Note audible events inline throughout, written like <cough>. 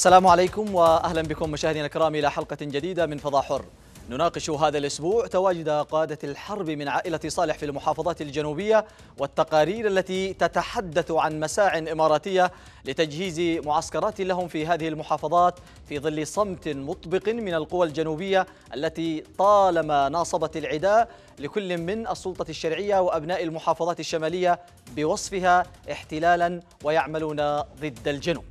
السلام عليكم واهلا بكم مشاهدينا الكرام الى حلقه جديده من فضاء حر. نناقش هذا الاسبوع تواجد قاده الحرب من عائله صالح في المحافظات الجنوبيه والتقارير التي تتحدث عن مساع اماراتيه لتجهيز معسكرات لهم في هذه المحافظات في ظل صمت مطبق من القوى الجنوبيه التي طالما ناصبت العداء لكل من السلطه الشرعيه وابناء المحافظات الشماليه بوصفها احتلالا ويعملون ضد الجنوب.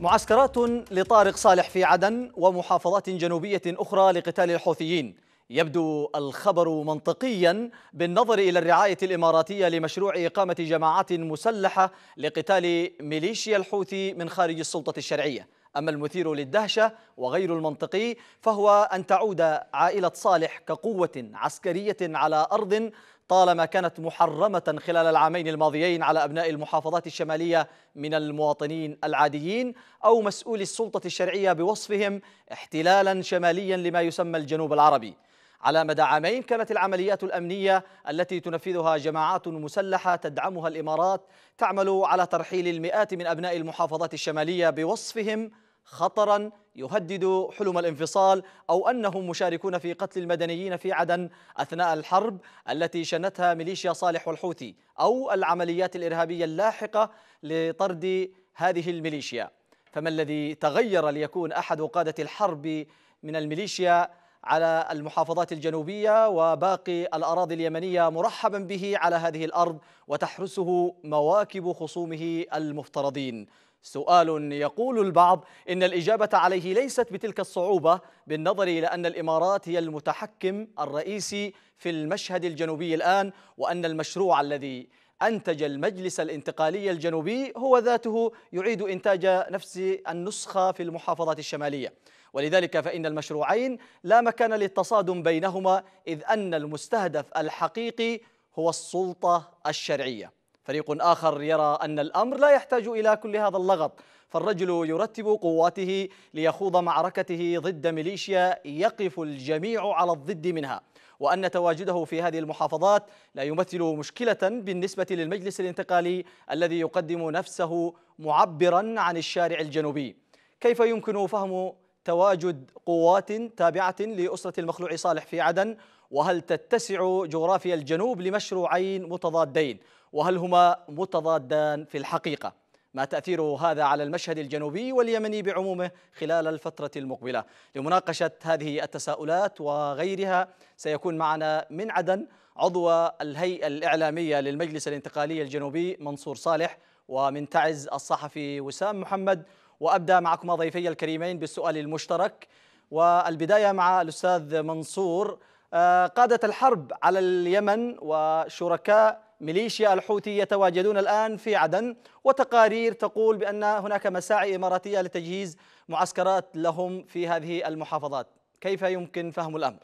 معسكرات لطارق صالح في عدن ومحافظات جنوبية أخرى لقتال الحوثيين يبدو الخبر منطقيا بالنظر إلى الرعاية الإماراتية لمشروع إقامة جماعات مسلحة لقتال ميليشيا الحوثي من خارج السلطة الشرعية أما المثير للدهشة وغير المنطقي فهو أن تعود عائلة صالح كقوة عسكرية على أرض طالما كانت محرمة خلال العامين الماضيين على أبناء المحافظات الشمالية من المواطنين العاديين أو مسؤولي السلطة الشرعية بوصفهم احتلالا شماليا لما يسمى الجنوب العربي على مدى عامين كانت العمليات الأمنية التي تنفذها جماعات مسلحة تدعمها الإمارات تعمل على ترحيل المئات من أبناء المحافظات الشمالية بوصفهم خطرا يهدد حلم الانفصال أو أنهم مشاركون في قتل المدنيين في عدن أثناء الحرب التي شنتها ميليشيا صالح والحوثي أو العمليات الإرهابية اللاحقة لطرد هذه الميليشيا فما الذي تغير ليكون أحد قادة الحرب من الميليشيا على المحافظات الجنوبية وباقي الأراضي اليمنية مرحبا به على هذه الأرض وتحرسه مواكب خصومه المفترضين سؤال يقول البعض إن الإجابة عليه ليست بتلك الصعوبة بالنظر إلى أن الإمارات هي المتحكم الرئيسي في المشهد الجنوبي الآن وأن المشروع الذي أنتج المجلس الانتقالي الجنوبي هو ذاته يعيد إنتاج نفس النسخة في المحافظات الشمالية ولذلك فإن المشروعين لا مكان للتصادم بينهما إذ أن المستهدف الحقيقي هو السلطة الشرعية فريق آخر يرى أن الأمر لا يحتاج إلى كل هذا اللغط فالرجل يرتب قواته ليخوض معركته ضد ميليشيا يقف الجميع على الضد منها وأن تواجده في هذه المحافظات لا يمثل مشكلة بالنسبة للمجلس الانتقالي الذي يقدم نفسه معبرا عن الشارع الجنوبي كيف يمكن فهم تواجد قوات تابعة لأسرة المخلوع صالح في عدن وهل تتسع جغرافيا الجنوب لمشروعين متضادين وهل هما متضادان في الحقيقة ما تأثير هذا على المشهد الجنوبي واليمني بعمومه خلال الفترة المقبلة لمناقشة هذه التساؤلات وغيرها سيكون معنا من عدن عضو الهيئة الإعلامية للمجلس الانتقالي الجنوبي منصور صالح ومن تعز الصحفي وسام محمد وأبدأ معكما ضيفي الكريمين بالسؤال المشترك والبداية مع الأستاذ منصور آه، قادة الحرب على اليمن وشركاء ميليشيا الحوثي يتواجدون الآن في عدن وتقارير تقول بأن هناك مساعي إماراتية لتجهيز معسكرات لهم في هذه المحافظات كيف يمكن فهم الأمر؟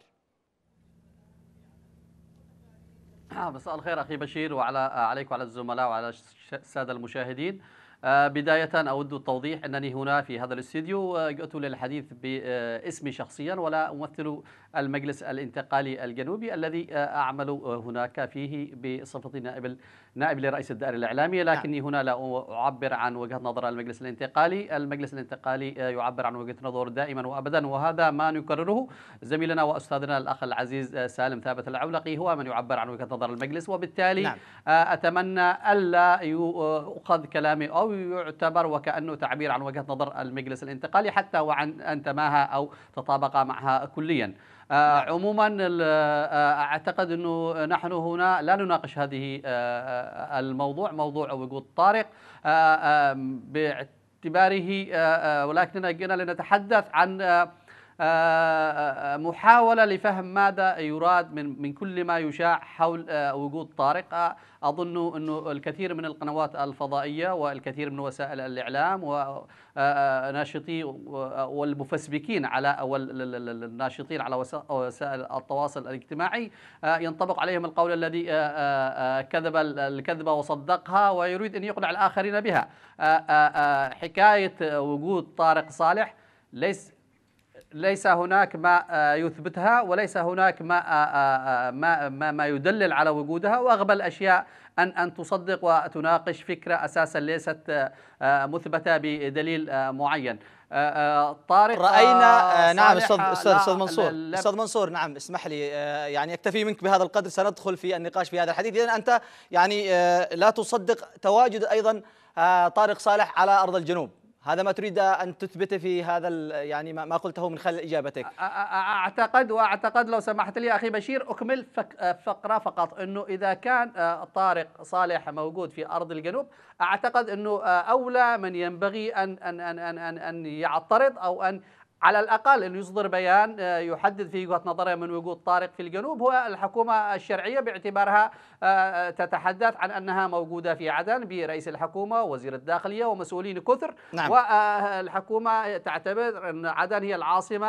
آه، مساء الخير أخي بشير وعلى عليك وعلى الزملاء وعلى السادة المشاهدين آه، بداية أود التوضيح أنني هنا في هذا الاستديو آه، جئت للحديث باسمي شخصيا ولا أمثل المجلس الانتقالي الجنوبي الذي آه، أعمل هناك فيه بصفة نائب نائب لرئيس الدائرة الإعلامية نعم. لكني هنا لا أعبر عن وجهة نظر المجلس الانتقالي المجلس الانتقالي يعبر عن وجهة نظر دائما وأبدا وهذا ما نكرره زميلنا وأستاذنا الأخ العزيز سالم ثابت العولقي هو من يعبر عن وجهة نظر المجلس وبالتالي نعم. آه، أتمنى ألا يؤخذ كلامي أو يعتبر وكأنه تعبير عن وجهة نظر المجلس الانتقالي حتى وعن انتماها أو تطابق معها كليا آه نعم. عموما آه، آه، اعتقد انه نحن هنا لا نناقش هذه آه, آه، الموضوع موضوع وجود طارق آه باعتباره ولكننا جئنا لنتحدث عن آه، آه، آه، محاولة لفهم ماذا يراد من من كل ما يشاع حول وجود طارق أظن أنه الكثير من القنوات الفضائية والكثير من وسائل الإعلام وناشطي والمفسبكين على والناشطين على وسائل التواصل الاجتماعي ينطبق عليهم القول الذي كذب الكذبة وصدقها ويريد أن يقنع الآخرين بها حكاية وجود طارق صالح ليس ليس هناك ما آه، يثبتها وليس هناك ما آه، آه، ما ما, ما يدلل على وجودها واغبى الاشياء ان ان تصدق وتناقش فكره اساسا ليست مثبته بدليل معين طارق راينا نعم استاذ استاذ منصور استاذ منصور نعم اسمح لي يعني اكتفي منك بهذا القدر سندخل في النقاش في هذا الحديث لان انت يعني لا تصدق تواجد ايضا طارق صالح على ارض الجنوب هذا ما تريد ان تثبته في هذا يعني ما قلته من خلال اجابتك اعتقد واعتقد لو سمحت لي اخي بشير اكمل فقره فقط انه اذا كان طارق صالح موجود في ارض الجنوب اعتقد انه اولى من ينبغي ان ان ان ان, أن يعترض او ان على الأقل اللي يصدر بيان آه، يحدد في وجهة نظره من وجود طارق في الجنوب هو الحكومة الشرعية باعتبارها آه، آه، تتحدث عن أنها موجودة في عدن برئيس الحكومة وزير الداخلية ومسؤولين كثر نعم. والحكومة تعتبر أن عدن هي العاصمة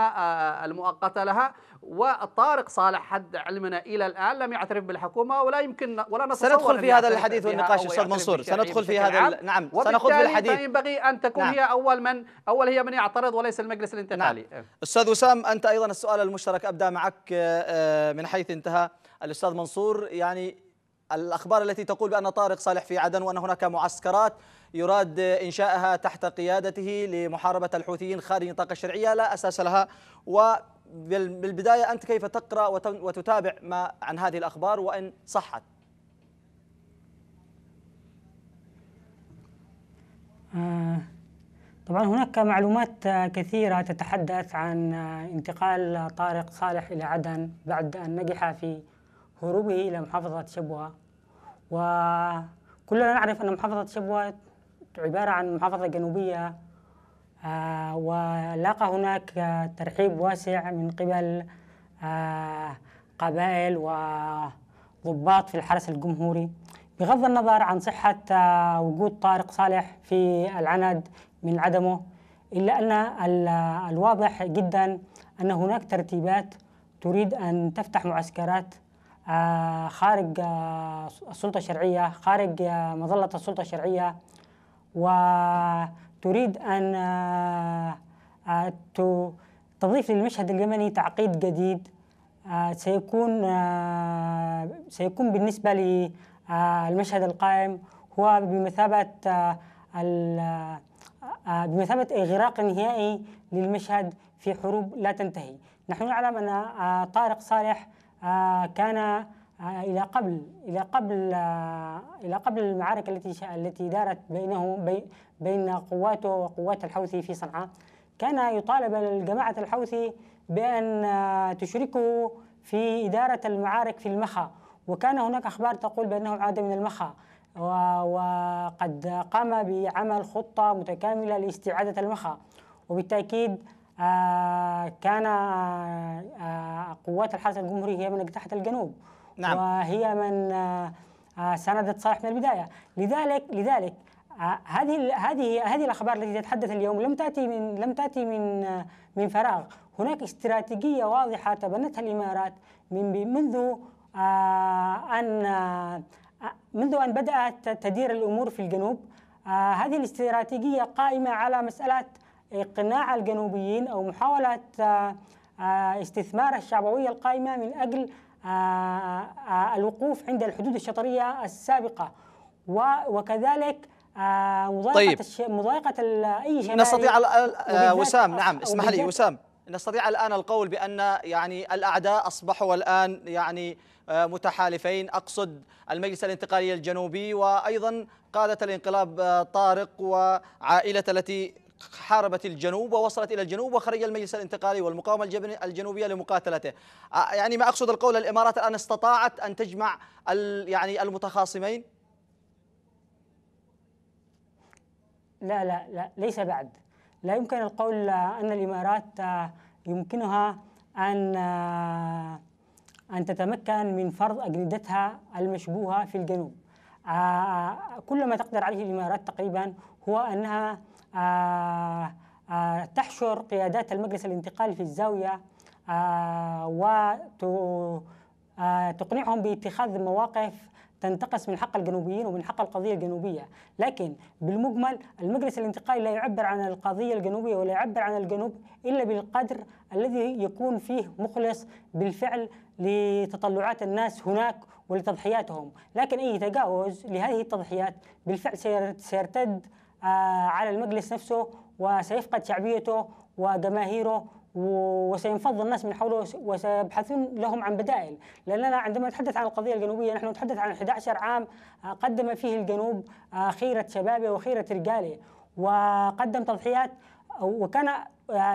المؤقتة لها وطارق صالح حد علمنا إلى الآن لم يعترف بالحكومة ولا يمكن ولا نتصور سندخل في هذا الحديث نعم. والنقاش أستاذ منصور سندخل في هذا نعم سنخوض بالحديث ينبغي أن تكون نعم. هي أول من أول هي من يعترض وليس المجلس الانتخابي نعم. نعم. علي استاذ وسام انت ايضا السؤال المشترك ابدا معك آه، آه، من حيث انتهى الاستاذ منصور يعني الاخبار التي تقول بان طارق صالح في عدن وان هناك معسكرات يراد انشائها تحت قيادته لمحاربه الحوثيين خارج نطاق الشرعيه لا اساس لها وبالبدايه انت كيف تقرا وتتابع ما عن هذه الاخبار وان صحت آه طبعا هناك معلومات كثيرة تتحدث عن انتقال طارق صالح إلى عدن بعد أن نجح في هروبه إلى محافظة شبوة وكلنا نعرف أن محافظة شبوة عبارة عن محافظة جنوبية آه، ولاقى هناك ترحيب واسع من قبل آه، قبائل وضباط في الحرس الجمهوري بغض النظر عن صحة آه، وجود طارق صالح في العند من عدمه إلا أن الواضح جدا أن هناك ترتيبات تريد أن تفتح معسكرات آه، خارج آه، السلطة الشرعية خارج آه، مظلة السلطة الشرعية وتريد أن تضيف للمشهد اليمني تعقيد جديد سيكون سيكون بالنسبة للمشهد القائم هو بمثابة آه، بمثابة إغراق نهائي للمشهد في حروب لا تنتهي نحن نعلم أن آه، طارق صالح آه، كان إلى قبل إلى قبل إلى قبل المعارك التي التي دارت بينه بين قواته وقوات الحوثي في صنعاء كان يطالب الجماعة الحوثي بأن تشركه في إدارة المعارك في المخا وكان هناك أخبار تقول بأنه عاد من المخا وقد قام بعمل خطة متكاملة لاستعادة المخا وبالتأكيد آه، كان آه، قوات الحرس الجمهوري هي من أجتاحت الجنوب نعم. وهي من آه، سندت صالح من البداية لذلك لذلك هذه هذه هذه الاخبار التي تتحدث اليوم لم تاتي من لم تاتي من من فراغ، هناك استراتيجيه واضحه تبنتها الامارات من منذ ان منذ أن بدأت تدير الأمور في الجنوب آه، هذه الاستراتيجية قائمة على مسألة إقناع الجنوبيين أو محاولة آه، آه، استثمار الشعبوية القائمة من أجل الوقوف عند الحدود الشطرية السابقة وكذلك مضايقة طيب. الش... مضايقة أي شيء نستطيع وسام نعم اسمح لي وسام نستطيع الآن القول بأن يعني الأعداء أصبحوا الآن يعني آه، متحالفين أقصد المجلس الانتقالي الجنوبي وأيضا قادة الانقلاب آه، طارق وعائلة التي حاربت الجنوب ووصلت إلى الجنوب وخرج المجلس الانتقالي والمقاومة الجنوبية لمقاتلته آه، يعني ما أقصد القول الإمارات الآن استطاعت أن تجمع يعني المتخاصمين لا لا لا ليس بعد لا يمكن القول أن الإمارات يمكنها أن أن تتمكن من فرض أجندتها المشبوهة في الجنوب آه، كل ما تقدر عليه الإمارات تقريبا هو أنها آه، آه، تحشر قيادات المجلس الانتقالي في الزاوية وتقنعهم باتخاذ مواقف تنتقص من حق الجنوبيين ومن حق القضية الجنوبية لكن بالمجمل المجلس الانتقالي لا يعبر عن القضية الجنوبية ولا يعبر عن الجنوب إلا بالقدر الذي يكون فيه مخلص بالفعل لتطلعات الناس هناك ولتضحياتهم لكن أي تجاوز لهذه التضحيات بالفعل سيرتد آه، على المجلس نفسه وسيفقد شعبيته وجماهيره وسينفض الناس من حوله وسيبحثون لهم عن بدائل لأننا عندما نتحدث عن القضية الجنوبية نحن نتحدث عن 11 عام آه، قدم فيه الجنوب آه، خيرة شبابه وخيرة رجاله وقدم تضحيات وكان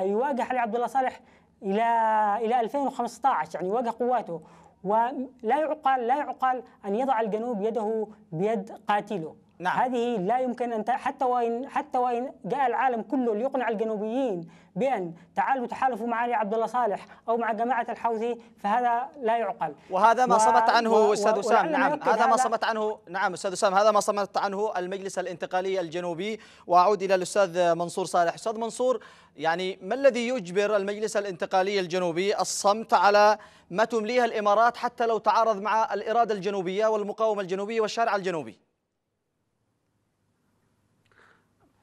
يواجه علي عبد الله صالح الى الى 2015 يعني يواجه قواته ولا يعقل لا يعقل ان يضع الجنوب يده بيد قاتله نعم. هذه لا يمكن أن حتى وإن حتى وإن جاء العالم كله ليقنع الجنوبيين بأن تعالوا تحالفوا مع علي عبد الله صالح أو مع جماعة الحوثي فهذا لا يعقل وهذا ما و... صمت عنه و... أستاذ وسام نعم هذا, ما صمت عنه نعم أستاذ أسامة هذا ما صمت عنه المجلس الانتقالي الجنوبي وأعود إلى الأستاذ منصور صالح أستاذ منصور يعني ما الذي يجبر المجلس الانتقالي الجنوبي الصمت على ما تمليها الإمارات حتى لو تعارض مع الإرادة الجنوبية والمقاومة الجنوبية والشارع الجنوبي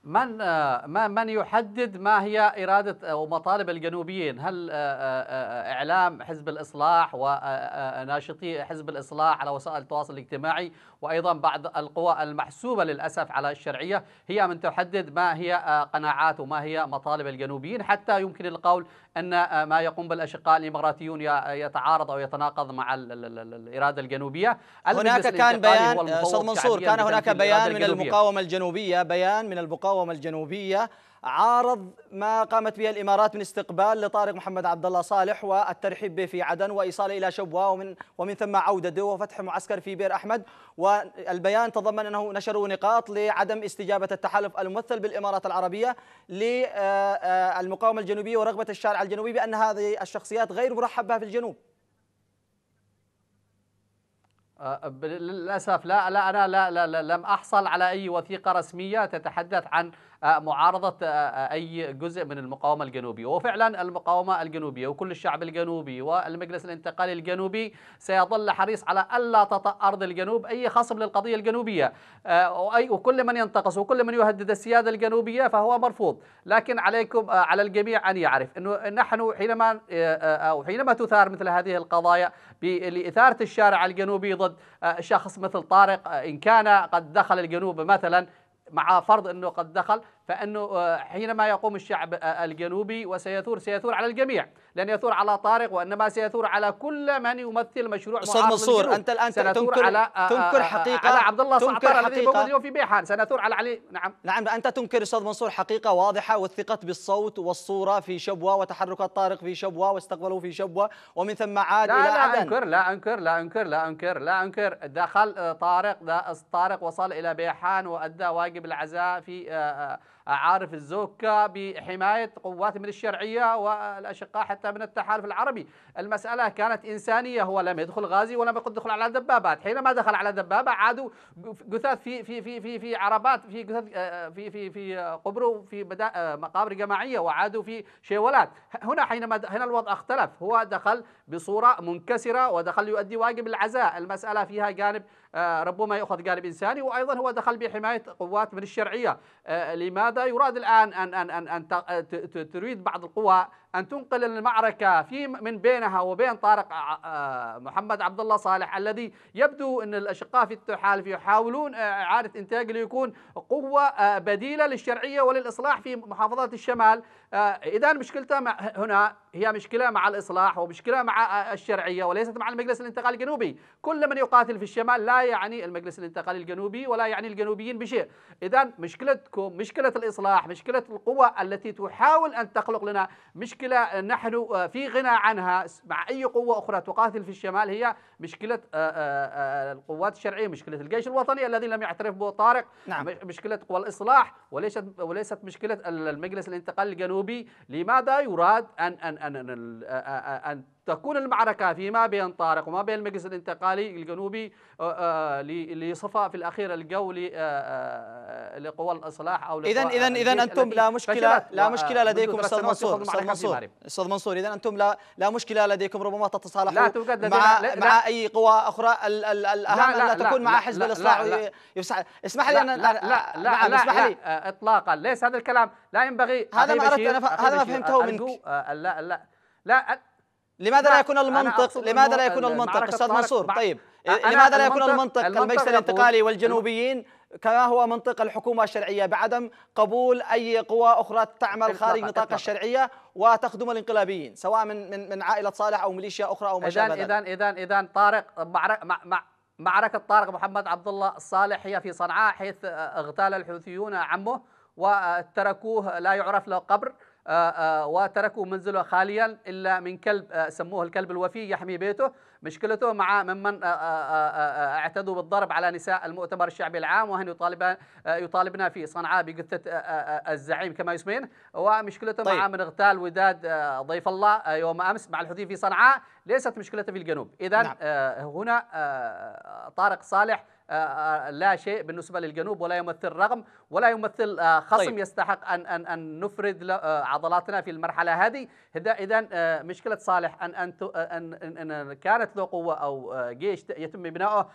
من آه، من يحدد ما هي إرادة ومطالب آه، الجنوبيين هل آه، إعلام حزب الإصلاح وناشطي حزب الإصلاح على وسائل التواصل الاجتماعي وأيضا بعض القوى المحسوبة للأسف على الشرعية هي من تحدد ما هي قناعات وما هي مطالب الجنوبيين حتى يمكن القول أن آه، ما يقوم بالأشقاء الإماراتيون يتعارض أو يتناقض مع الإرادة الجنوبية هناك كان بيان آه، أستاذ منصور كان هناك بيان من المقاومة الجنوبية بيان من المقاومة الجنوبية عارض ما قامت به الامارات من استقبال لطارق محمد عبد الله صالح والترحيب به في عدن وايصاله الى شبوه ومن ومن ثم عودته وفتح معسكر في بئر احمد والبيان تضمن انه نشروا نقاط لعدم استجابه التحالف الممثل بالامارات العربيه للمقاومه آه، آه، الجنوبيه ورغبه الشارع الجنوبي بان هذه الشخصيات غير مرحب بها في الجنوب للأسف لا لا أنا لا, لا, لا لم أحصل على أي وثيقة رسمية تتحدث عن آه، معارضة آه، آه، أي جزء من المقاومة الجنوبية وفعلا المقاومة الجنوبية وكل الشعب الجنوبي والمجلس الانتقالي الجنوبي سيظل حريص على ألا تطأ أرض الجنوب أي خصم للقضية الجنوبية وكل من ينتقص وكل من يهدد السيادة الجنوبية فهو مرفوض لكن عليكم على الجميع أن يعرف أنه نحن حينما أو حينما تثار مثل هذه القضايا لإثارة الشارع الجنوبي ضد ضد آه، شخص مثل طارق آه، إن كان قد دخل الجنوب مثلا مع فرض أنه قد دخل فأنه آه، حينما يقوم الشعب آه، الجنوبي وسيثور سيثور على الجميع لن يثور على طارق وإنما سيثور على كل من يمثل مشروع أستاذ منصور أنت الآن تنكر, على آه، تنكر حقيقة على عبد الله صعطار الذي موجود اليوم في بيحان سنثور على علي نعم نعم أنت تنكر أستاذ منصور حقيقة واضحة وثقت بالصوت والصورة في شبوة وتحركات طارق في شبوة واستقبله في شبوة ومن ثم عاد لا إلى لا عدن أنكر لا أنكر لا أنكر لا أنكر لا أنكر دخل طارق طارق وصل إلى بيحان وأدى واجب العزاء في عارف الزوكا بحماية قوات من الشرعية والأشقاء حتى من التحالف العربي المسألة كانت إنسانية هو لم يدخل غازي ولم يدخل على دبابات حينما دخل على دبابة عادوا جثث في في في في في عربات في جثث آه، في في في قبر في آه، مقابر جماعية وعادوا في شيولات هنا حينما هنا الوضع اختلف هو دخل بصورة منكسرة ودخل يؤدي واجب العزاء المسألة فيها جانب آه، ربما يأخذ جانب إنساني وأيضا هو دخل بحماية قوات من الشرعية آه، لماذا يراد الآن أن, أن, أن, أن تريد بعض القوى أن تنقل المعركة في من بينها وبين طارق محمد عبد الله صالح الذي يبدو أن الأشقاء في التحالف يحاولون إعادة إنتاج ليكون قوة بديلة للشرعية وللإصلاح في محافظات الشمال إذا مشكلته هنا هي مشكلة مع الإصلاح ومشكلة مع الشرعية وليست مع المجلس الانتقالي الجنوبي كل من يقاتل في الشمال لا يعني المجلس الانتقالي الجنوبي ولا يعني الجنوبيين بشيء إذا مشكلتكم مشكلة الإصلاح مشكلة القوى التي تحاول أن تخلق لنا مشكلة المشكله نحن آه، في غنى عنها مع أي قوة أخرى تقاتل في الشمال هي مشكله آه، آه، آه، القوات الشرعيه مشكله الجيش الوطني الذي لم يعترف به طارق نعم. مشكله قوى الاصلاح وليست وليست مشكله المجلس الانتقالي الجنوبي لماذا يراد ان ان ان ان, أن تكون المعركة فيما بين طارق وما بين المجلس الانتقالي الجنوبي لصفاء في الأخير الجو لقوى الإصلاح أو إذا إذا إذا أنتم لا مشكلة لا مشكلة لديكم أستاذ منصور أستاذ منصور أستاذ منصور إذا أنتم لا لا مشكلة لديكم ربما تتصالحون لا توجد مع, لا مع اي قوى اخرى الاهم لا لا ان لا تكون مع حزب الاصلاح لا اسمح لي انا لا لا آه، لا, نعم، لا, لا, لا, آه، لا اطلاقا ليس هذا الكلام لا ينبغي هذا ما اردت انا هذا ما فهمته منك آه، لا لا لا طيب. لماذا لا يكون المنطق لماذا لا يكون المنطق استاذ منصور طيب لماذا لا يكون المنطق المجلس الانتقالي والجنوبيين كما هو منطق الحكومة الشرعية بعدم قبول أي قوى أخرى تعمل خارج نطاق الشرعية وتخدم الانقلابيين سواء من من من عائلة صالح أو ميليشيا أخرى أو ما إذا إذا إذا إذا طارق مع مع معركة طارق محمد عبد الله صالح هي في صنعاء حيث آه، اغتال الحوثيون عمه وتركوه لا يعرف له قبر آه، آه، وتركوا منزله خاليا إلا من كلب آه، سموه الكلب الوفي يحمي بيته مشكلته مع ممن اعتدوا بالضرب على نساء المؤتمر الشعبي العام وهن يطالبان يطالبنا في صنعاء بقتة الزعيم كما يسمين ومشكلته طيب. مع من اغتال وداد ضيف الله يوم أمس مع الحوثي في صنعاء ليست مشكلته في الجنوب إذا نعم. هنا طارق صالح آه، آه، لا شيء بالنسبة للجنوب ولا يمثل رقم ولا يمثل آه، خصم طيب. يستحق أن, أن, أن نفرد عضلاتنا في المرحلة هذه إذا مشكلة صالح أن, أن, أن, أن كانت له قوة أو جيش يتم بناؤه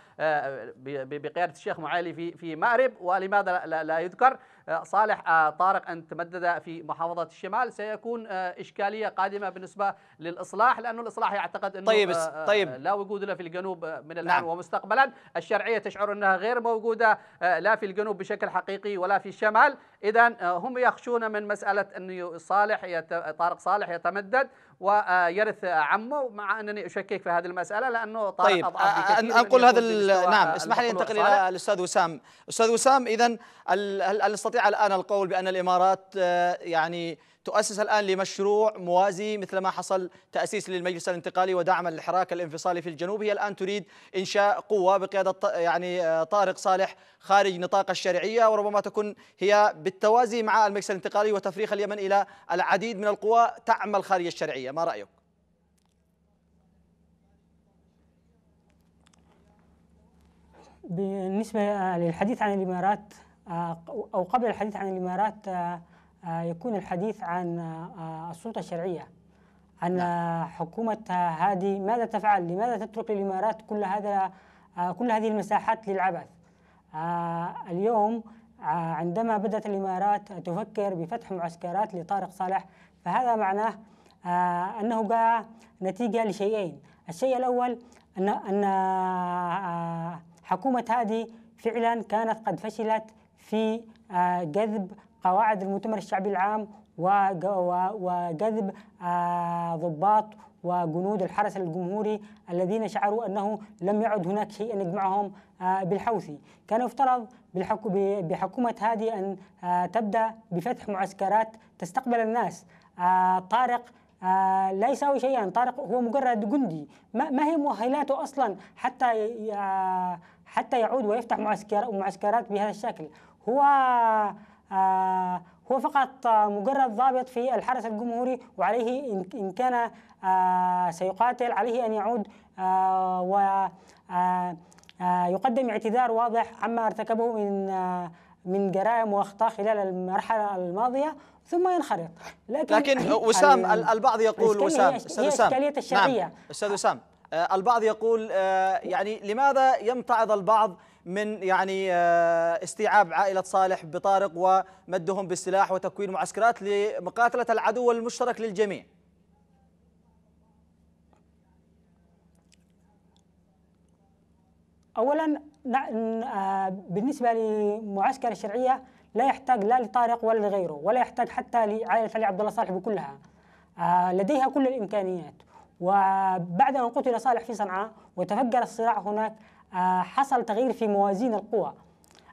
بقيادة الشيخ معالي في, في مأرب ولماذا لا, لا يذكر صالح طارق أن تمدد في محافظة الشمال سيكون إشكالية قادمة بالنسبة للإصلاح لأنه الإصلاح يعتقد أنه طيب. طيب. لا وجود له في الجنوب من الآن نعم. ومستقبلا الشرعية تشعر يشعر أنها غير موجودة آه، لا في الجنوب بشكل حقيقي ولا في الشمال إذا آه، هم يخشون من مسألة أن صالح يت... طارق صالح يتمدد ويرث عمه مع أنني أشكك في هذه المسألة لأنه طارق طيب أضعف آه، أنقل هذا نعم اسمح لي أنتقل إلى الأستاذ وسام أستاذ وسام إذا هل أستطيع الآن القول بأن الإمارات يعني تؤسس الآن لمشروع موازي مثل ما حصل تأسيس للمجلس الانتقالي ودعم الحراك الانفصالي في الجنوب هي الآن تريد إنشاء قوة بقيادة يعني آه، طارق صالح خارج نطاق الشرعية وربما تكون هي بالتوازي مع المجلس الانتقالي وتفريخ اليمن إلى العديد من القوى تعمل خارج الشرعية ما رأيك؟ بالنسبة للحديث عن الإمارات آه، أو قبل الحديث عن الإمارات آه، آه، يكون الحديث عن آه، السلطة الشرعية عن نعم. حكومة هذه ماذا تفعل لماذا تترك الإمارات كل هذا آه، كل هذه المساحات للعبث اليوم عندما بدأت الإمارات تفكر بفتح معسكرات لطارق صالح فهذا معناه أنه جاء نتيجة لشيئين الشيء الأول أن أن حكومة هذه فعلا كانت قد فشلت في جذب قواعد المؤتمر الشعبي العام وجذب آه، ضباط وجنود الحرس الجمهوري الذين شعروا انه لم يعد هناك شيء يجمعهم آه، بالحوثي، كان يفترض بحكومه هادي ان آه، تبدا بفتح معسكرات تستقبل الناس، طارق لا يساوي شيئا طارق هو مجرد جندي ما, هي مؤهلاته اصلا حتى حتى يعود ويفتح معسكرات بهذا الشكل هو آه، هو فقط آه، مجرد ضابط في الحرس الجمهوري وعليه إن كان آه، سيقاتل عليه أن يعود و يقدم اعتذار واضح عما ارتكبه من من جرائم واخطاء خلال المرحله الماضيه ثم ينخرط لكن لكن وسام البعض يقول وسام استاذ وسام الشرعيه نعم استاذ وسام البعض يقول يعني لماذا يمتعض البعض من يعني آه، استيعاب عائلة صالح بطارق ومدهم بالسلاح وتكوين معسكرات لمقاتلة العدو المشترك للجميع أولا آه، بالنسبة لمعسكر الشرعية لا يحتاج لا لطارق ولا لغيره ولا يحتاج حتى لعائلة علي عبد الله صالح بكلها آه، لديها كل الإمكانيات وبعد أن قتل صالح في صنعاء وتفجر الصراع هناك آه، حصل تغيير في موازين القوى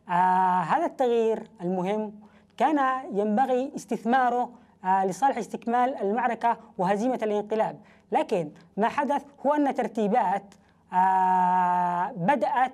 آه، هذا التغيير المهم كان ينبغي استثماره آه، لصالح استكمال المعركة وهزيمة الانقلاب لكن ما حدث هو أن ترتيبات بدأت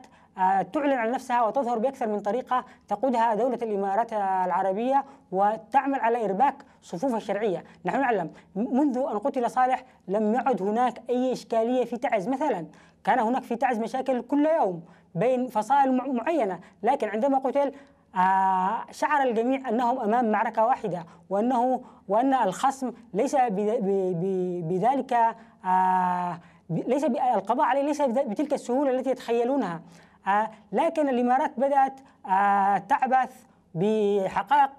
تعلن عن نفسها وتظهر بأكثر من طريقة تقودها دولة الإمارات العربية وتعمل على إرباك صفوفها الشرعية نحن نعلم منذ أن قتل صالح لم يعد هناك أي إشكالية في تعز مثلا كان هناك في تعز مشاكل كل يوم بين فصائل معينة لكن عندما قتل آه، شعر الجميع انهم امام معركه واحده وانه وان الخصم ليس بذلك آه، ليس القضاء عليه ليس بتلك السهوله التي يتخيلونها آه، لكن الامارات بدات تعبث بحقائق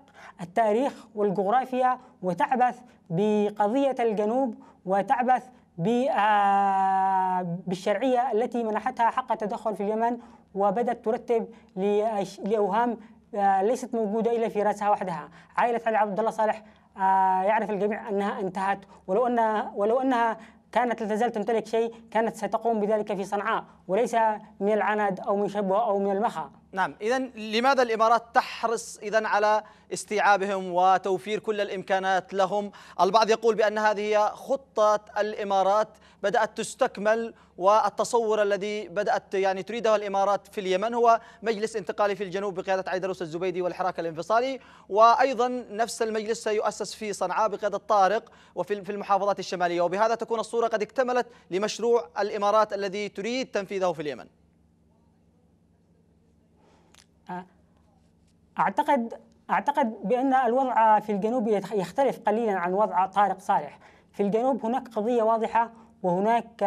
التاريخ والجغرافيا وتعبث بقضيه الجنوب وتعبث بالشرعية التي منحتها حق التدخل في اليمن وبدأت ترتب لأوهام آه، ليست موجودة إلا في رأسها وحدها عائلة علي عبد الله صالح آه، يعرف الجميع أنها انتهت ولو أنها, ولو أنها كانت لا تزال تمتلك شيء كانت ستقوم بذلك في صنعاء وليس من العناد أو من شبوة أو من المخا نعم إذا لماذا الإمارات تحرص إذا على استيعابهم وتوفير كل الإمكانات لهم البعض يقول بأن هذه هي خطة الإمارات بدأت تستكمل والتصور الذي بدأت يعني تريده الإمارات في اليمن هو مجلس انتقالي في الجنوب بقيادة عيدروس الزبيدي والحراك الانفصالي وأيضا نفس المجلس سيؤسس في صنعاء بقيادة طارق وفي في المحافظات الشمالية وبهذا تكون الصورة قد اكتملت لمشروع الإمارات الذي تريد تنفيذه في اليمن اعتقد اعتقد بان الوضع في الجنوب يختلف قليلا عن وضع طارق صالح في الجنوب هناك قضيه واضحه وهناك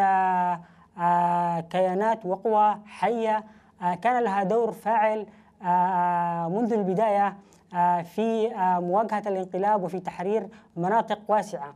آه، كيانات وقوى حيه آه، كان لها دور فاعل آه، منذ البدايه في مواجهة الانقلاب وفي تحرير مناطق واسعة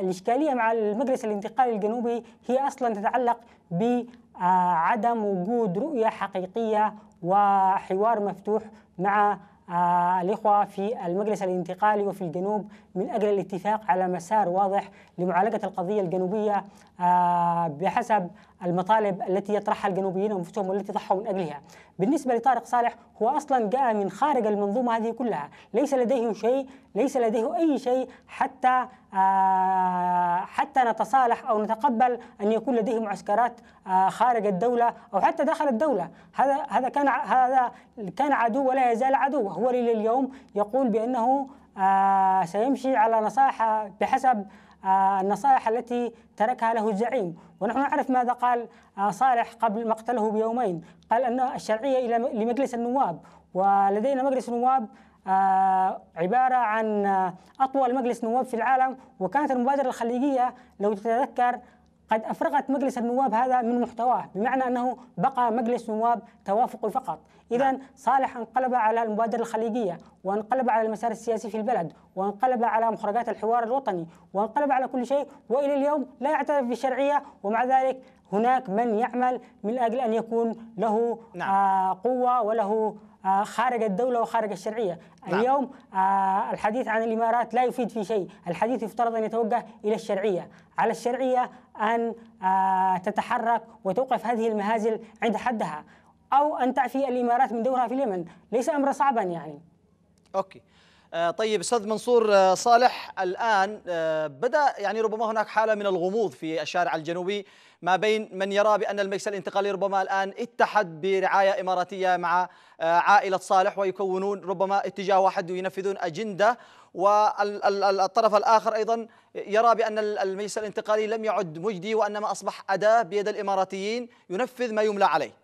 الإشكالية مع المجلس الانتقالي الجنوبي هي أصلا تتعلق بعدم وجود رؤية حقيقية وحوار مفتوح مع آه، الإخوة في المجلس الانتقالي وفي الجنوب من أجل الاتفاق على مسار واضح لمعالجة القضية الجنوبية آه، بحسب المطالب التي يطرحها الجنوبيين وانفسهم والتي ضحوا من اجلها. بالنسبه لطارق صالح هو اصلا جاء من خارج المنظومه هذه كلها، ليس لديه شيء، ليس لديه اي شيء حتى آه، حتى نتصالح او نتقبل ان يكون لديه معسكرات آه، خارج الدوله او حتى داخل الدوله، هذا هذا كان هذا كان عدو ولا يزال عدو، هو لليوم يقول بانه آه، سيمشي على نصائح بحسب النصائح التي تركها له الزعيم ونحن نعرف ماذا قال آه، صالح قبل مقتله بيومين قال أن الشرعية إلى لمجلس النواب ولدينا مجلس النواب آه، عبارة عن آه، أطول مجلس نواب في العالم وكانت المبادرة الخليجية لو تتذكر قد أفرغت مجلس النواب هذا من محتواه بمعنى أنه بقى مجلس نواب توافقي فقط إذا نعم. صالح انقلب على المبادرة الخليجية وانقلب على المسار السياسي في البلد وانقلب على مخرجات الحوار الوطني وانقلب على كل شيء وإلى اليوم لا يعترف بالشرعية ومع ذلك هناك من يعمل من أجل أن يكون له نعم. آه قوة وله آه خارج الدولة وخارج الشرعية نعم. اليوم آه الحديث عن الإمارات لا يفيد في شيء الحديث يفترض أن يتوجه إلى الشرعية على الشرعية أن آه، تتحرك وتوقف هذه المهازل عند حدها أو أن تعفي الإمارات من دورها في اليمن ليس أمر صعبا يعني أوكي آه، طيب استاذ منصور آه، صالح الان آه، بدا يعني ربما هناك حاله من الغموض في الشارع الجنوبي ما بين من يرى بان المجلس الانتقالي ربما الان اتحد برعايه اماراتيه مع عائله صالح ويكونون ربما اتجاه واحد وينفذون اجنده والطرف الاخر ايضا يرى بان المجلس الانتقالي لم يعد مجدي وانما اصبح اداه بيد الاماراتيين ينفذ ما يملى عليه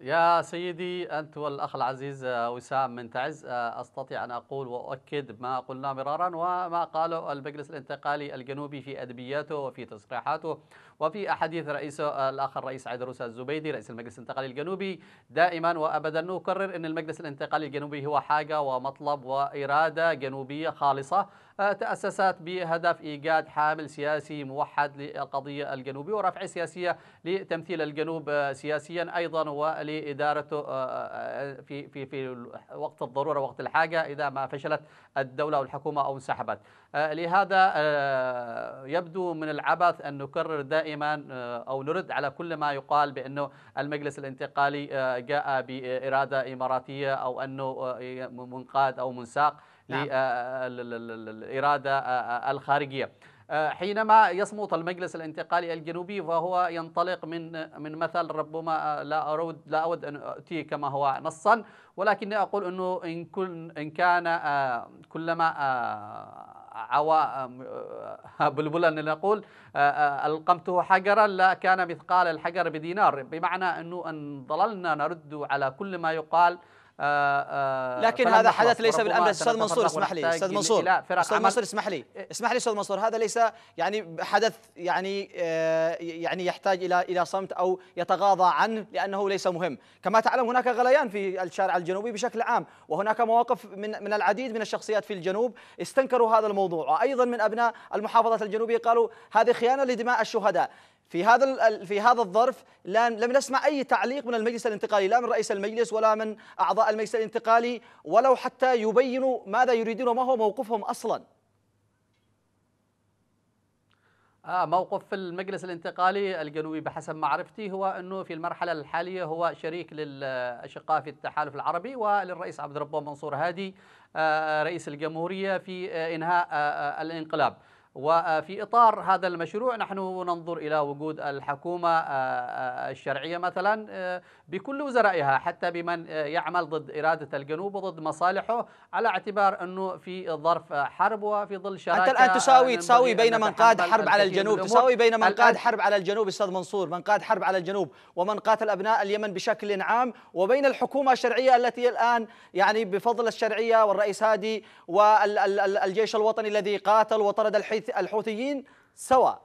يا سيدي أنت والأخ العزيز آه، وسام من تعز آه، أستطيع أن أقول وأؤكد ما قلنا مرارا وما قاله المجلس الانتقالي الجنوبي في أدبياته وفي تصريحاته وفي أحاديث رئيسه آه، الأخ الرئيس عيد روسى الزبيدي رئيس المجلس الانتقالي الجنوبي دائما وأبدا نكرر أن المجلس الانتقالي الجنوبي هو حاجة ومطلب وإرادة جنوبية خالصة آه، تأسست بهدف إيجاد حامل سياسي موحد للقضية الجنوبية ورفع سياسية لتمثيل الجنوب آه، سياسيا أيضا ولإدارته آه، في في في وقت الضرورة وقت الحاجة إذا ما فشلت الدولة أو الحكومة أو انسحبت لهذا يبدو من العبث أن نكرر دائما أو نرد على كل ما يقال بأنه المجلس الانتقالي جاء بإرادة إماراتية أو أنه منقاد أو منساق نعم. للإرادة آه، آه، الخارجية آه، حينما يصمت المجلس الانتقالي الجنوبي فهو ينطلق من من مثل ربما لا أود لا أود أن أتي كما هو نصا ولكني أقول أنه إن كن إن كان كلما عوا <laughs> بلبلا نقول القمته حجرا لا كان مثقال الحجر بدينار بمعنى انه ان ضللنا نرد على كل ما يقال آه، آه، لكن هذا حدث ليس بالامر استاذ منصور اسمح لي استاذ منصور استاذ منصور اسمح لي إيه. اسمح لي استاذ منصور هذا ليس يعني حدث يعني آه، يعني يحتاج الى الى صمت او يتغاضى عنه لانه ليس مهم كما تعلم هناك غليان في الشارع الجنوبي بشكل عام وهناك مواقف من من العديد من الشخصيات في الجنوب استنكروا هذا الموضوع وايضا من ابناء المحافظات الجنوبيه قالوا هذه خيانه لدماء الشهداء في هذا في هذا الظرف لم نسمع اي تعليق من المجلس الانتقالي لا من رئيس المجلس ولا من اعضاء المجلس الانتقالي ولو حتى يبينوا ماذا يريدون وما هو موقفهم اصلا. آه موقف المجلس الانتقالي الجنوبي بحسب معرفتي هو انه في المرحله الحاليه هو شريك للاشقاء في التحالف العربي وللرئيس عبد ربه منصور هادي آه رئيس الجمهوريه في آه انهاء آه, آه، الانقلاب. وفي إطار هذا المشروع نحن ننظر إلى وجود الحكومة آه، آه، الشرعية مثلا آه، بكل وزرائها حتى بمن آه، يعمل ضد إرادة الجنوب وضد مصالحه على اعتبار أنه في ظرف حرب وفي ظل شراكة أنت الآن تساوي آه، تساوي بين من قاد حرب على الجنوب تساوي بين من قاد حرب على الجنوب أستاذ منصور من قاد حرب على الجنوب ومن قاتل أبناء اليمن بشكل عام وبين الحكومة الشرعية التي الآن يعني بفضل الشرعية والرئيس هادي والجيش الوطني الذي قاتل وطرد الحوثيين سواء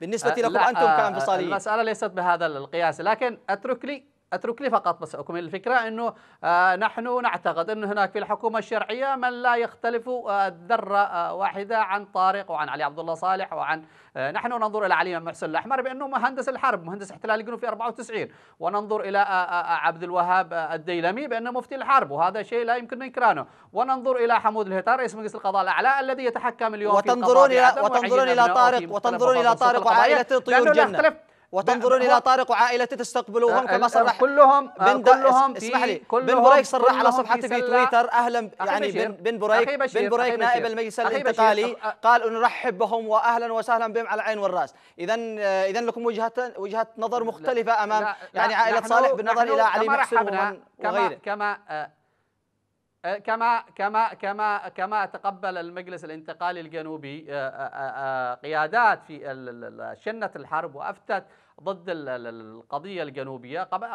بالنسبة أه، لكم أنتم كأنفصاليين أه، المسألة ليست بهذا القياس لكن أترك لي اترك لي فقط بس اكمل الفكره انه آه نحن نعتقد انه هناك في الحكومه الشرعيه من لا يختلف آه ذره آه واحده عن طارق وعن علي عبد الله صالح وعن آه، نحن ننظر الى علي محسن الاحمر بانه مهندس الحرب مهندس احتلال الجنوب في 94 وننظر الى آه، آه، عبد الوهاب الديلمي بانه مفتي الحرب وهذا شيء لا يمكن نكرانه وننظر الى حمود الهتار رئيس مجلس القضاء الاعلى الذي يتحكم اليوم وتنظرون في القضاء الى وتنظرون الى طارق وتنظرون الى طارق وعائلته طيور الجنه وتنظرون الى طارق وعائلته تستقبلوهم كما صرح كلهم آه، بن كلهم اسمح لي بن بريك صرح على صفحته في, في تويتر اهلا يعني بن بريك بن بريك نائب المجلس الانتقالي قال نرحب بهم واهلا وسهلا بهم على العين والراس اذا آه، اذا لكم وجهه وجهه نظر مختلفه امام يعني عائله صالح بالنظر الى علي محسن وغيره كما آه، أه، كما كما كما كما تقبل المجلس الانتقالي الجنوبي أه، أه، قيادات في شنة الحرب وافتت ضد القضيه الجنوبيه قبل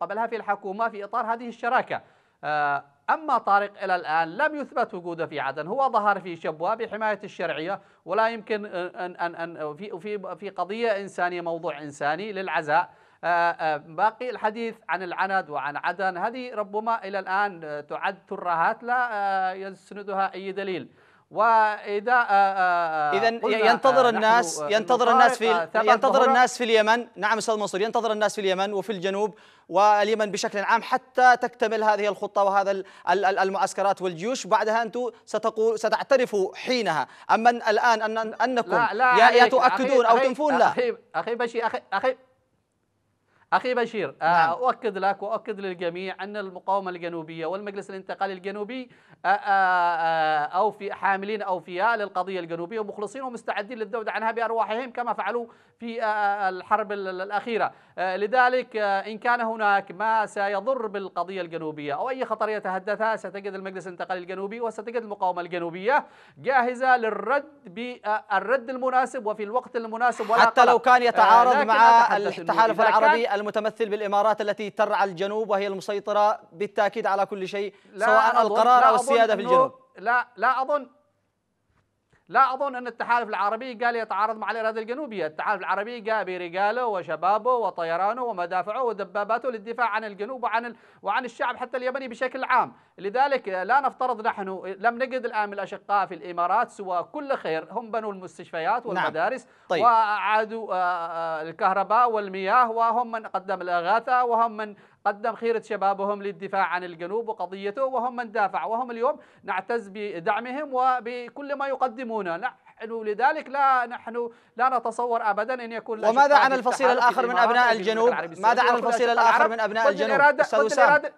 قبلها في الحكومه في اطار هذه الشراكه أما طارق إلى الآن لم يثبت وجوده في عدن هو ظهر في شبوة بحماية الشرعية ولا يمكن أن أن أن في في قضية إنسانية موضوع إنساني للعزاء باقي الحديث عن العند وعن عدن هذه ربما إلى الآن تعد ترهات لا آه، يسندها أي دليل واذا آه، آه، اذا ينتظر الناس ينتظر الناس في ينتظر الناس في اليمن نعم استاذ منصور ينتظر الناس في اليمن وفي الجنوب واليمن بشكل عام حتى تكتمل هذه الخطه وهذا المعسكرات والجيوش بعدها انتم ستقول ستعترفوا حينها اما الان ان انكم لا لا يا تؤكدون او تنفون لا اخي اخي بشي اخي اخي أخي بشير آه، نعم. أؤكد لك وأؤكد للجميع أن المقاومة الجنوبية والمجلس الانتقالي الجنوبي آه، آه، أو في حاملين أوفياء للقضية الجنوبية ومخلصين ومستعدين للذود عنها بأرواحهم كما فعلوا في آه، آه، الحرب الأخيرة آه، لذلك إن كان هناك ما سيضر بالقضية الجنوبية أو أي خطر يتحدثها ستجد المجلس الانتقالي الجنوبي وستجد المقاومة الجنوبية جاهزة للرد بالرد المناسب وفي الوقت المناسب ولا حتى لو كان يتعارض مع التحالف العربي المتمثل بالإمارات التي ترعى الجنوب وهي المسيطرة بالتأكيد على كل شيء سواء القرار أو السيادة في الجنوب لا لا أظن لا أظن أن التحالف العربي قال يتعارض مع الإرادة الجنوبية التحالف العربي قال برجاله وشبابه وطيرانه ومدافعه ودباباته للدفاع عن الجنوب وعن, وعن الشعب حتى اليمني بشكل عام لذلك لا نفترض نحن لم نجد الآن من الأشقاء في الإمارات سوى كل خير هم بنوا المستشفيات نعم. والمدارس نعم. طيب. وعادوا آه، آه، الكهرباء والمياه وهم من قدم الأغاثة وهم من قدم خيرة شبابهم للدفاع عن الجنوب وقضيته وهم من دافع وهم اليوم نعتز بدعمهم وبكل ما يقدمونه نحن لذلك لا نحن لا نتصور أبدا أن يكون وماذا عن الفصيل الآخر من أبناء الجنوب ماذا عن الفصيل الآخر من أبناء الجنوب أستاذ أسامة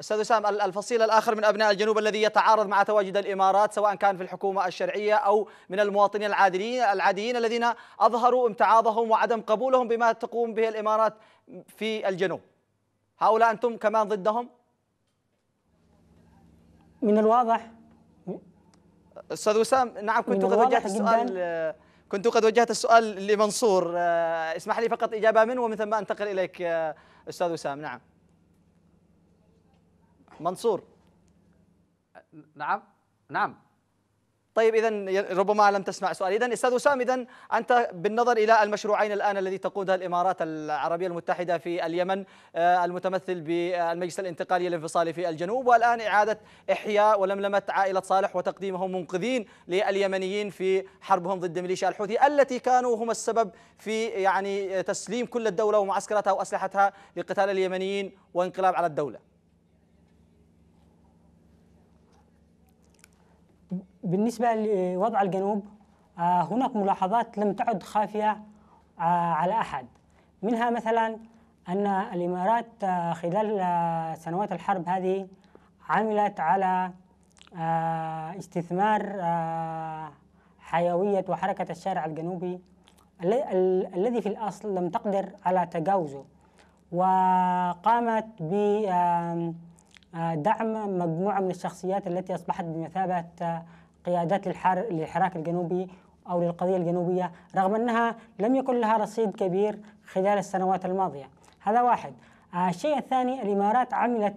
استاذ وسام الفصيل الاخر من ابناء الجنوب الذي يتعارض مع تواجد الامارات سواء كان في الحكومه الشرعيه او من المواطنين العاديين العاديين الذين اظهروا امتعاضهم وعدم قبولهم بما تقوم به الامارات في الجنوب هؤلاء أنتم كمان ضدهم من الواضح أستاذ وسام نعم كنت قد وجهت السؤال آه، كنت قد وجهت السؤال لمنصور آه، اسمح لي فقط إجابة منه ومن ثم أنتقل إليك آه، أستاذ وسام نعم منصور نعم نعم طيب إذا ربما لم تسمع سؤالي إذا أستاذ أسامة إذا أنت بالنظر إلى المشروعين الآن الذي تقودها الإمارات العربية المتحدة في اليمن آه، المتمثل بالمجلس الانتقالي الانفصالي في الجنوب والآن إعادة إحياء ولملمة عائلة صالح وتقديمهم منقذين لليمنيين في حربهم ضد ميليشيا الحوثي التي كانوا هم السبب في يعني تسليم كل الدولة ومعسكراتها وأسلحتها لقتال اليمنيين وانقلاب على الدولة بالنسبة لوضع الجنوب آه، هناك ملاحظات لم تعد خافية آه، على أحد منها مثلا أن الإمارات آه، خلال سنوات الحرب هذه عملت على استثمار حيوية وحركة الشارع الجنوبي الذي في الأصل لم تقدر على تجاوزه وقامت بدعم مجموعة من الشخصيات التي أصبحت بمثابة قيادات للحراك الجنوبي أو للقضية الجنوبية رغم أنها لم يكن لها رصيد كبير خلال السنوات الماضية هذا واحد آه، الشيء الثاني الإمارات عملت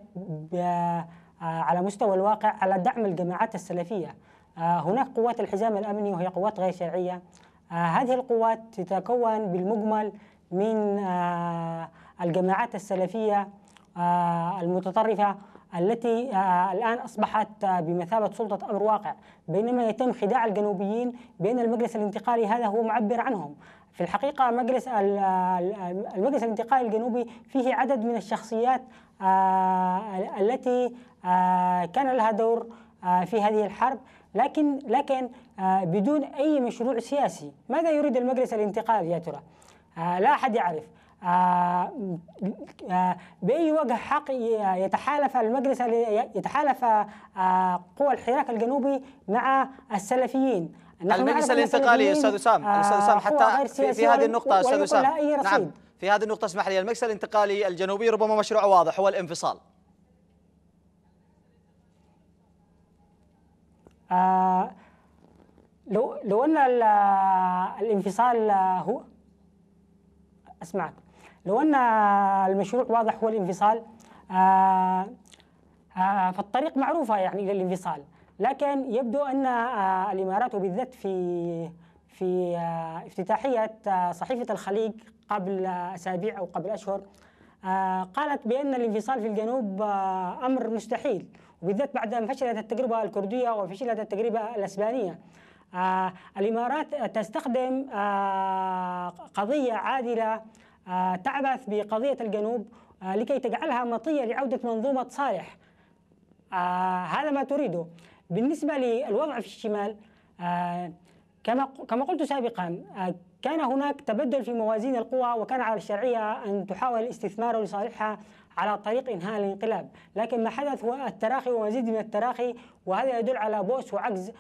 آه، على مستوى الواقع على دعم الجماعات السلفية آه، هناك قوات الحزام الأمني وهي قوات غير شرعية هذه القوات تتكون بالمجمل من الجماعات السلفية المتطرفة التي آه، الآن أصبحت آه، بمثابة سلطة أمر واقع بينما يتم خداع الجنوبيين بأن المجلس الانتقالي هذا هو معبر عنهم في الحقيقة مجلس آه، المجلس الانتقالي الجنوبي فيه عدد من الشخصيات التي كان لها دور في هذه الحرب لكن لكن بدون أي مشروع سياسي ماذا يريد المجلس الانتقالي يا ترى؟ لا أحد يعرف آه، آه، باي وجه حق يتحالف المجلس يتحالف آه، قوى الحراك الجنوبي مع السلفيين المجلس الانتقالي استاذ اسام استاذ اسام حتى في, في هذه النقطه استاذ اسام نعم في هذه النقطه اسمح لي المجلس الانتقالي الجنوبي ربما مشروع واضح هو الانفصال لو لو ان الانفصال هو اسمعك لو ان المشروع واضح هو الانفصال آه، آه، فالطريق معروفه يعني الى الانفصال لكن يبدو ان آه، الامارات وبالذات في في افتتاحيه صحيفه الخليج قبل اسابيع او قبل اشهر قالت بان الانفصال في الجنوب امر مستحيل وبالذات بعد ان فشلت التجربه الكرديه وفشلت التجربه الاسبانيه الامارات تستخدم قضيه عادله آه، تعبث بقضية الجنوب آه، لكي تجعلها مطية لعودة منظومة صالح آه، هذا ما تريده بالنسبة للوضع في الشمال كما كما قلت سابقا كان هناك تبدل في موازين القوى وكان على الشرعية أن تحاول الاستثمار لصالحها على طريق إنهاء الانقلاب لكن ما حدث هو التراخي ومزيد من التراخي وهذا يدل على بؤس وعجز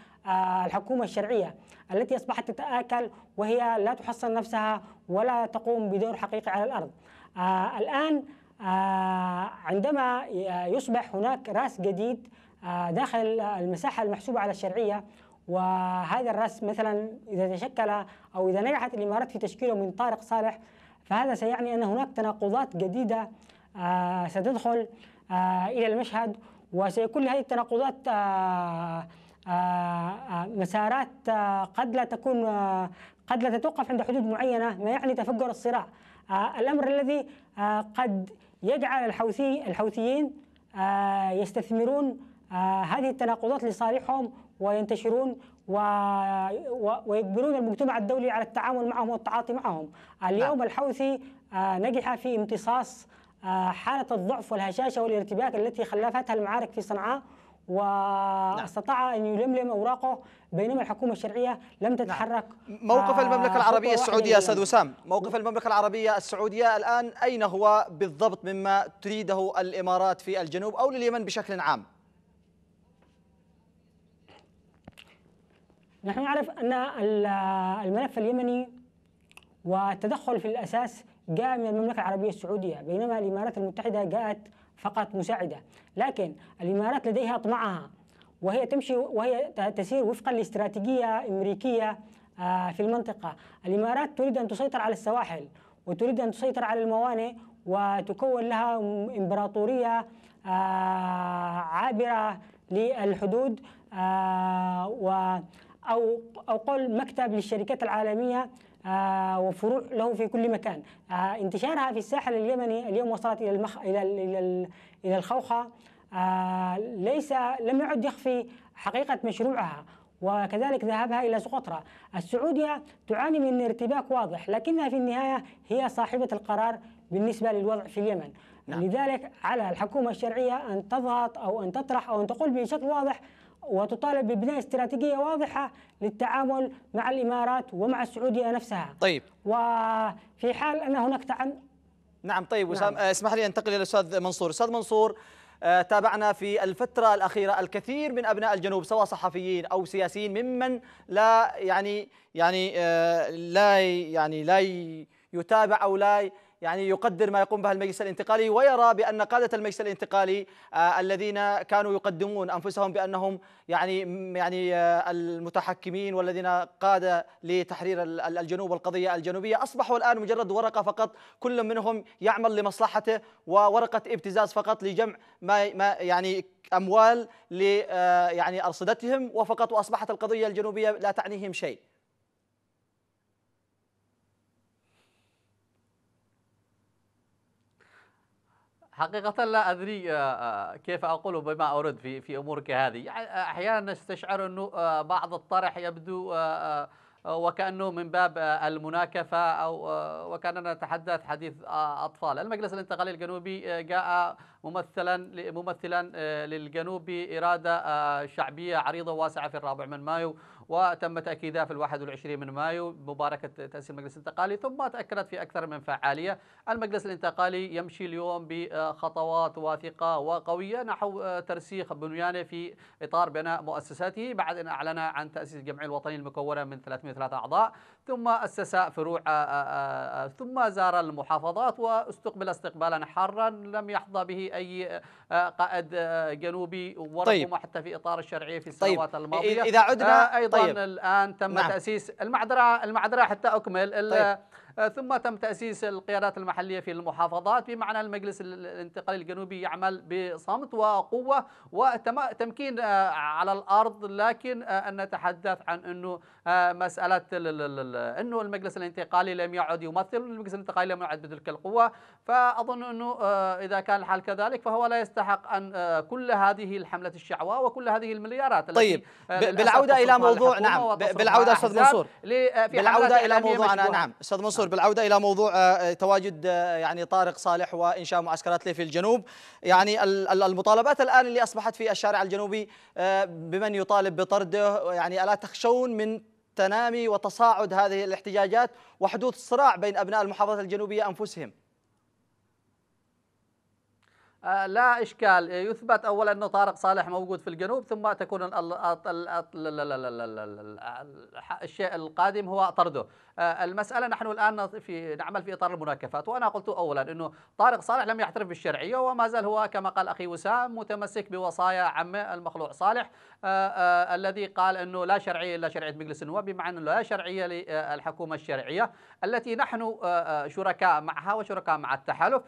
الحكومة الشرعية التي أصبحت تتآكل وهي لا تحصن نفسها ولا تقوم بدور حقيقي على الارض. آه الان آه عندما يصبح هناك راس جديد آه داخل المساحه المحسوبه على الشرعيه وهذا الراس مثلا اذا تشكل او اذا نجحت الامارات في تشكيله من طارق صالح فهذا سيعني ان هناك تناقضات جديده آه ستدخل آه، الى المشهد وسيكون لهذه التناقضات آه، آه، مسارات قد لا تكون قد لا تتوقف عند حدود معينة ما يعني تفجر الصراع آه، الأمر الذي آه، قد يجعل الحوثي الحوثيين آه، يستثمرون هذه التناقضات لصالحهم وينتشرون ويجبرون المجتمع الدولي على التعامل معهم والتعاطي معهم نعم. اليوم الحوثي نجح في امتصاص حالة الضعف والهشاشة والارتباك التي خلفتها المعارك في صنعاء نعم. واستطاع ان يلملم اوراقه بينما الحكومه الشرعيه لم نعم. تتحرك موقف آه، المملكه العربيه السعوديه استاذ وسام موقف المملكه العربيه السعوديه الان اين هو بالضبط مما تريده الامارات في الجنوب او لليمن بشكل عام نحن نعرف ان الملف اليمني والتدخل في الاساس جاء من المملكه العربيه السعوديه بينما الامارات المتحده جاءت فقط مساعدة لكن الإمارات لديها اطماعها وهي تمشي وهي تسير وفقا لاستراتيجية أمريكية آه، في المنطقة الإمارات تريد أن تسيطر على السواحل وتريد أن تسيطر على الموانئ وتكون لها إمبراطورية آه، عابرة للحدود آه، أو أو قول مكتب للشركات العالمية آه، وفروع له في كل مكان آه، انتشارها في الساحل اليمني اليوم وصلت إلى المخ... إلى إلى إلى الخوخة آه، ليس لم يعد يخفي حقيقة مشروعها وكذلك ذهابها إلى سقطرى السعودية تعاني من ارتباك واضح لكنها في النهاية هي صاحبة القرار بالنسبة للوضع في اليمن نعم. لذلك على الحكومة الشرعية أن تضغط أو أن تطرح أو أن تقول بشكل واضح وتطالب ببناء استراتيجيه واضحه للتعامل مع الامارات ومع السعوديه نفسها. طيب. وفي حال ان هناك تعن نعم طيب وسام نعم. آه، اسمح لي انتقل الى الاستاذ منصور، استاذ منصور آه، تابعنا في الفترة الأخيرة الكثير من أبناء الجنوب سواء صحفيين أو سياسيين ممن لا يعني يعني آه، لا يعني لا يتابع أو لا يعني يقدر ما يقوم به المجلس الانتقالي ويرى بأن قادة المجلس الانتقالي آه، الذين كانوا يقدمون أنفسهم بأنهم يعني يعني آه، المتحكمين والذين قاد لتحرير الجنوب والقضية الجنوبية أصبحوا الآن مجرد ورقة فقط كل منهم يعمل لمصلحته وورقة ابتزاز فقط لجمع ما, ما يعني أموال ل آه، يعني أرصدتهم وفقط وأصبحت القضية الجنوبية لا تعنيهم شيء حقيقة لا أدري آه، آه، كيف أقوله بما أرد في في أمورك هذه يعني، آه، أحيانا نستشعر أنه بعض الطرح يبدو وكأنه من باب المناكفة أو وكأننا نتحدث حديث أطفال المجلس الانتقالي الجنوبي جاء ممثلا ممثلا للجنوب بإرادة شعبية عريضة واسعة في الرابع من مايو وتم تأكيدها في 21 من مايو مباركة تأسيس المجلس الانتقالي ثم تأكدت في أكثر من فعالية المجلس الانتقالي يمشي اليوم بخطوات واثقة وقوية نحو ترسيخ بنيانه في إطار بناء مؤسساته بعد أن أعلن عن تأسيس الجمعية الوطنية المكونة من 303 أعضاء ثم أسس فروع ثم زار المحافظات واستقبل استقبالا حارا لم يحظى به أي قائد جنوبي ورغم طيب. حتى في إطار الشرعية في طيب. السنوات طيب. الماضية إذا عدنا آه، أيضا طيب. الان تم نعم. تاسيس المعذره المعذره حتى اكمل طيب. آه، ثم تم تأسيس القيادات المحلية في المحافظات بمعنى المجلس الانتقالي الجنوبي يعمل بصمت وقوة وتمكين آه، على الأرض لكن آه، أن نتحدث عن أنه مسألة أنه المجلس الانتقالي لم يعد يمثل المجلس الانتقالي لم يعد بتلك القوة فأظن أنه إذا كان الحال كذلك فهو لا يستحق أن كل هذه الحملة الشعواء وكل هذه المليارات طيب بالعودة إلى موضوع نعم بالعودة أستاذ منصور بالعودة إلى موضوع نعم أستاذ منصور بالعوده الى موضوع تواجد يعني طارق صالح وانشاء معسكرات ليه في الجنوب يعني المطالبات الان اللي اصبحت في الشارع الجنوبي بمن يطالب بطرده يعني الا تخشون من تنامي وتصاعد هذه الاحتجاجات وحدوث صراع بين ابناء المحافظات الجنوبيه انفسهم لا إشكال يثبت أولا أن طارق صالح موجود في الجنوب ثم تكون الشيء القادم هو طرده آه، المسألة نحن الآن في نعمل في إطار المناكفات وأنا قلت أولا أنه طارق صالح لم يعترف بالشرعية وما زال هو كما قال أخي وسام متمسك بوصايا عمه المخلوع صالح آه، آه، الذي قال أنه لا شرعية إلا شرعية مجلس النواب بمعنى أنه لا شرعية للحكومة الشرعية التي نحن شركاء معها وشركاء مع التحالف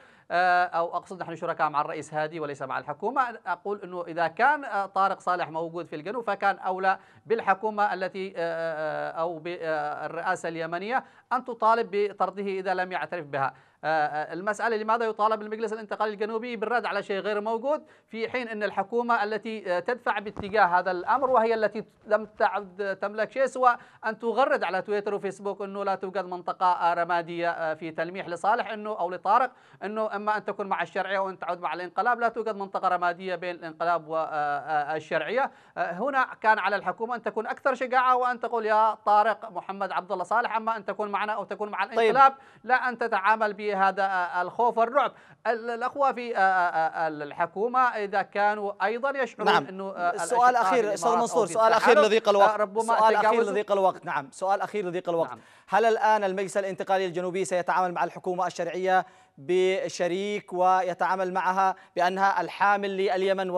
أو أقصد نحن شركاء مع الرئيس هادي وليس مع الحكومة أقول أنه إذا كان طارق صالح موجود في الجنوب فكان أولى بالحكومة التي أو بالرئاسة اليمنية العلمانية أن تطالب بطرده إذا لم يعترف بها آه، آه، المسألة لماذا يطالب المجلس الانتقالي الجنوبي بالرد على شيء غير موجود في حين أن الحكومة التي آه، تدفع باتجاه هذا الأمر وهي التي لم تعد تملك شيء سوى أن تغرد على تويتر وفيسبوك أنه لا توجد منطقة رمادية في تلميح لصالح أنه أو لطارق أنه إما أن تكون مع الشرعية وأن تعود مع الانقلاب لا توجد منطقة رمادية بين الانقلاب والشرعية هنا كان على الحكومة أن تكون أكثر شجاعة وأن تقول يا طارق محمد عبد الله صالح أما أن تكون معنا أو تكون مع طيب. الانقلاب طيب. لا أن تتعامل ب هذا الخوف والرعب الأخوة في آه، آه، آه، الحكومة إذا كانوا أيضا يشعرون نعم. أنه السؤال الاخير أستاذ منصور سؤال أخير لضيق الوقت ربما سؤال أخير لضيق الوقت نعم سؤال أخير لضيق الوقت نعم. هل الآن المجلس الانتقالي الجنوبي سيتعامل مع الحكومة الشرعية بشريك ويتعامل معها بأنها الحامل لليمن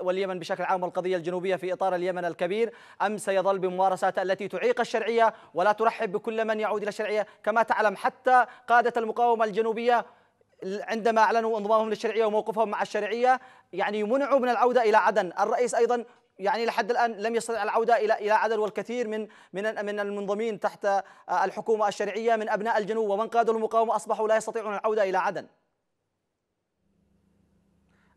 واليمن بشكل عام والقضية الجنوبية في إطار اليمن الكبير أم سيظل بممارسات التي تعيق الشرعية ولا ترحب بكل من يعود إلى الشرعية كما تعلم حتى قادة المقاومة الجنوبية عندما أعلنوا انضمامهم للشرعية وموقفهم مع الشرعية يعني منعوا من العودة إلى عدن الرئيس أيضا يعني لحد الان لم يستطع العوده الى الى عدد والكثير من من من المنضمين تحت آه، الحكومه الشرعيه من ابناء الجنوب ومن قادوا المقاومه اصبحوا لا يستطيعون العوده الى عدن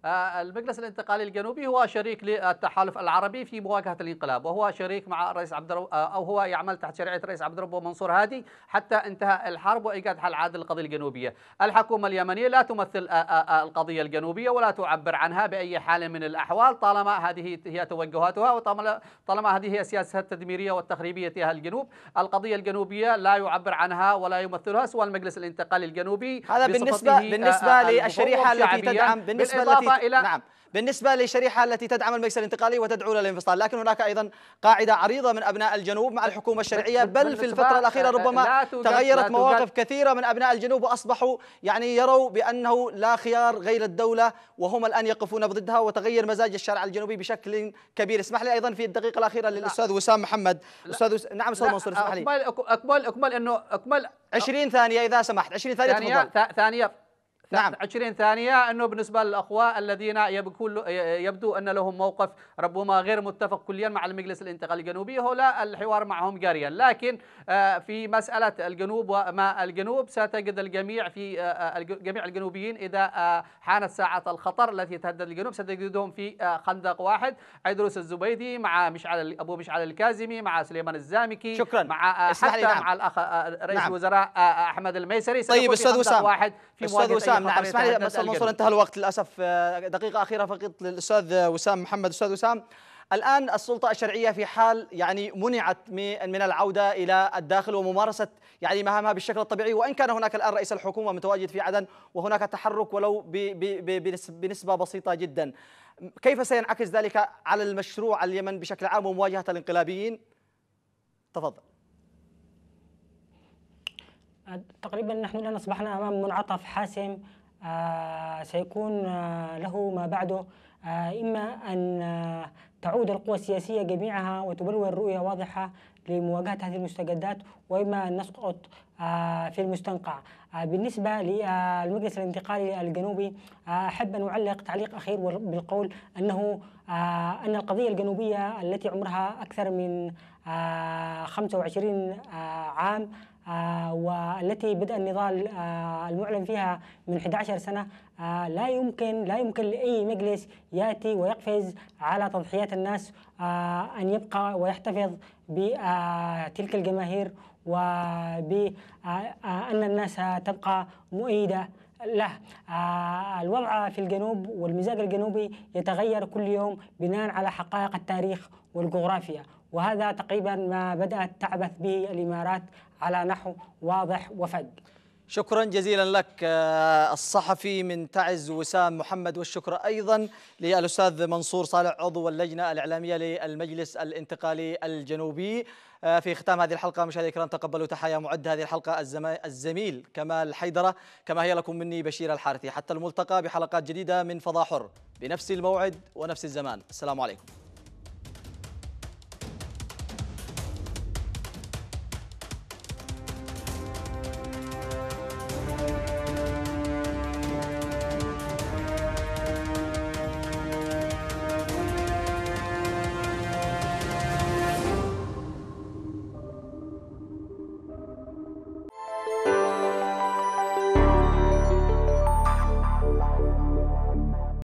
المجلس الانتقالي الجنوبي هو شريك للتحالف العربي في مواجهه الانقلاب وهو شريك مع الرئيس عبد الرب او هو يعمل تحت شريعه الرئيس عبد الرب منصور هادي حتى انتهى الحرب وايجاد حل عادل للقضيه الجنوبيه. الحكومه اليمنيه لا تمثل القضيه الجنوبيه ولا تعبر عنها باي حال من الاحوال طالما هذه هي توجهاتها وطالما هذه هي سياستها التدميريه والتخريبيه تجاه الجنوب، القضيه الجنوبيه لا يعبر عنها ولا يمثلها سوى المجلس الانتقالي الجنوبي هذا بالنسبه بالنسبه للشريحه التي تدعم بالنسبه التي إلى نعم بالنسبة للشريحة التي تدعم المجلس الانتقالي وتدعو للانفصال لكن هناك أيضا قاعدة عريضة من أبناء الجنوب مع الحكومة الشرعية بل في الفترة الأخيرة ربما تغيرت مواقف كثيرة من أبناء الجنوب وأصبحوا يعني يروا بأنه لا خيار غير الدولة وهم الآن يقفون ضدها وتغير مزاج الشارع الجنوبي بشكل كبير اسمح لي أيضا في الدقيقة الأخيرة للأستاذ وسام محمد أستاذ وس... نعم أستاذ منصور اسمح لي أكمل أكمل أكمل أنه أكمل 20 ثانية إذا سمحت 20 ثانية ثانية ثانية نعم 20 ثانية أنه بالنسبة للأخوة الذين يبكون يبدو أن لهم موقف ربما غير متفق كليا مع المجلس الانتقالي الجنوبي هؤلاء الحوار معهم جاريا لكن آه، في مسألة الجنوب وما الجنوب ستجد الجميع في آه، آه، جميع الجنوبيين إذا حانت ساعة الخطر التي تهدد الجنوب ستجدهم في خندق واحد عيدروس الزبيدي مع مشعل أبو مشعل الكازمي مع سليمان الزامكي شكرا مع حتى نعم. مع الأخ رئيس نعم. الوزراء أحمد الميسري طيب أستاذ وسام واحد في أستاذ وسام نعم نعم اسمح لي بس منصور انتهى الوقت للاسف آه، دقيقه اخيره فقط للاستاذ وسام محمد استاذ وسام الان السلطه الشرعيه في حال يعني منعت من العوده الى الداخل وممارسه يعني مهامها بالشكل الطبيعي وان كان هناك الان رئيس الحكومه متواجد في عدن وهناك تحرك ولو بنسبه بسيطه جدا كيف سينعكس ذلك على المشروع اليمن بشكل عام ومواجهه الانقلابيين تفضل تقريبا نحن الان اصبحنا امام منعطف حاسم آه، سيكون آه، له ما بعده آه، اما ان تعود القوى السياسيه جميعها وتبلور رؤيه واضحه لمواجهه هذه المستجدات واما ان نسقط في المستنقع بالنسبه للمجلس الانتقالي الجنوبي احب ان اعلق تعليق اخير بالقول انه ان القضيه الجنوبيه التي عمرها اكثر من 25 آه، آه، عام آه، والتي بدأ النضال المعلن فيها من 11 سنة لا يمكن لا يمكن لأي مجلس يأتي ويقفز على تضحيات الناس أن يبقى ويحتفظ بتلك الجماهير وبأن الناس تبقى مؤيدة له الوضع في الجنوب والمزاج الجنوبي يتغير كل يوم بناء على حقائق التاريخ والجغرافيا وهذا تقريبا ما بدأت تعبث به الإمارات على نحو واضح وفج شكرا جزيلا لك آه، الصحفي من تعز وسام محمد والشكر أيضا للأستاذ منصور صالح عضو اللجنة الإعلامية للمجلس الانتقالي الجنوبي آه، في ختام هذه الحلقة مشاهدي الكرام تقبلوا تحايا معد هذه الحلقة الزميل كمال حيدرة كما هي لكم مني بشير الحارثي حتى الملتقى بحلقات جديدة من فضاحر بنفس الموعد ونفس الزمان السلام عليكم